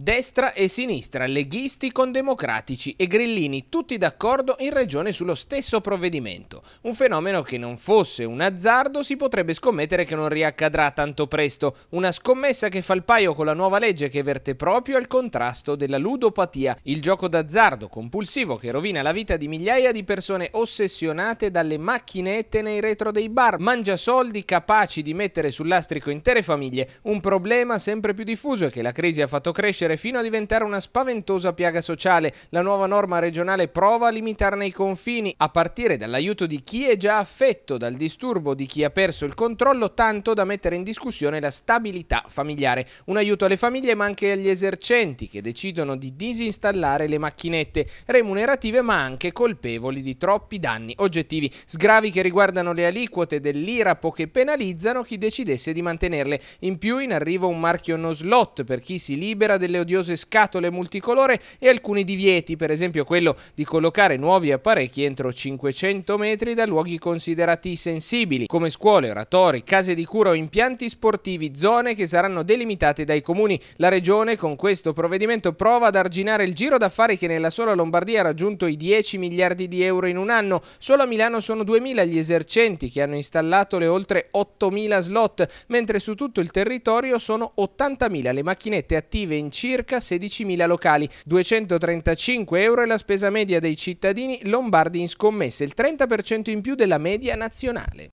Destra e sinistra, leghisti con democratici e grillini, tutti d'accordo in regione sullo stesso provvedimento. Un fenomeno che non fosse un azzardo si potrebbe scommettere che non riaccadrà tanto presto, una scommessa che fa il paio con la nuova legge che verte proprio al contrasto della ludopatia, il gioco d'azzardo compulsivo che rovina la vita di migliaia di persone ossessionate dalle macchinette nei retro dei bar, Mangia soldi capaci di mettere sul lastrico intere famiglie, un problema sempre più diffuso e che la crisi ha fatto crescere crescere fino a diventare una spaventosa piaga sociale. La nuova norma regionale prova a limitarne i confini, a partire dall'aiuto di chi è già affetto dal disturbo di chi ha perso il controllo, tanto da mettere in discussione la stabilità familiare. Un aiuto alle famiglie ma anche agli esercenti che decidono di disinstallare le macchinette, remunerative ma anche colpevoli di troppi danni oggettivi, sgravi che riguardano le aliquote dell'IRAPO che penalizzano chi decidesse di mantenerle. In più in arrivo un marchio no slot per chi si libera delle delle odiose scatole multicolore e alcuni divieti, per esempio quello di collocare nuovi apparecchi entro 500 metri da luoghi considerati sensibili, come scuole, oratori, case di cura o impianti sportivi, zone che saranno delimitate dai comuni. La regione con questo provvedimento prova ad arginare il giro d'affari che nella sola Lombardia ha raggiunto i 10 miliardi di euro in un anno. Solo a Milano sono 2.000 gli esercenti che hanno installato le oltre 8.000 slot, mentre su tutto il territorio sono 80.000 le macchinette attive in Cina circa 16.000 locali, 235 euro è la spesa media dei cittadini lombardi in scommesse, il 30% in più della media nazionale.